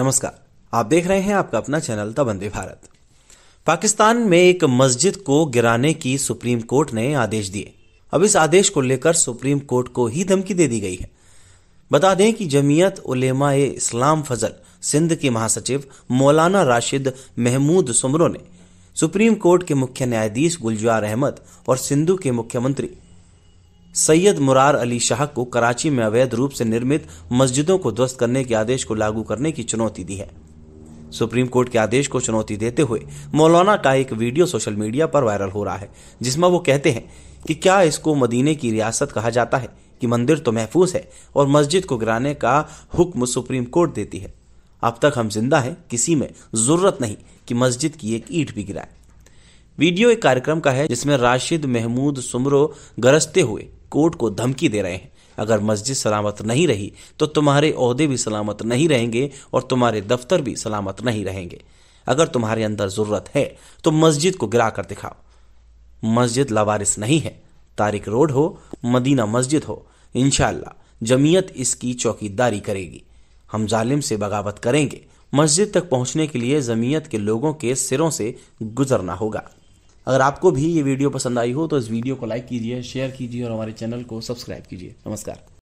नमस्कार आप देख रहे हैं आपका अपना चैनल तबंदे भारत पाकिस्तान में एक मस्जिद को गिराने की सुप्रीम कोर्ट ने आदेश दिए अब इस आदेश को लेकर सुप्रीम कोर्ट को ही धमकी दे दी गई है बता दें कि जमीयत उलेमा इस्लाम फजल सिंध के महासचिव मौलाना राशिद महमूद सुमरों ने सुप्रीम कोर्ट के मुख्य न्यायाधीश गुलजार अहमद और सिंधु के मुख्यमंत्री सैयद मुरार अली शाह को कराची में अवैध रूप से निर्मित मस्जिदों को ध्वस्त करने के आदेश को लागू करने की चुनौती दी है सुप्रीम कोर्ट के आदेश को चुनौती देते हुए मौलाना का एक वीडियो सोशल मीडिया पर वायरल हो रहा है जिसमें वो कहते हैं कि क्या इसको मदीने की रियासत कहा जाता है कि मंदिर तो महफूज है और मस्जिद को गिराने का हुक्म सुप्रीम कोर्ट देती है अब तक हम जिंदा हैं किसी में जरूरत नहीं कि मस्जिद की एक ईट भी गिराए वीडियो एक कार्यक्रम का है जिसमें राशिद महमूद सुमरो गरजते हुए कोर्ट को धमकी दे रहे हैं अगर मस्जिद सलामत नहीं रही तो तुम्हारे अहदे भी सलामत नहीं रहेंगे और तुम्हारे दफ्तर भी सलामत नहीं रहेंगे अगर तुम्हारे अंदर ज़रूरत है तो मस्जिद को गिरा कर दिखाओ मस्जिद लावारिस नहीं है तारिक रोड हो मदीना मस्जिद हो इनशाला जमीयत इसकी चौकीदारी करेगी हम जालिम से बगावत करेंगे मस्जिद तक पहुंचने के लिए जमीयत के लोगों के सिरों से गुजरना होगा अगर आपको भी ये वीडियो पसंद आई हो तो इस वीडियो को लाइक कीजिए शेयर कीजिए और हमारे चैनल को सब्सक्राइब कीजिए नमस्कार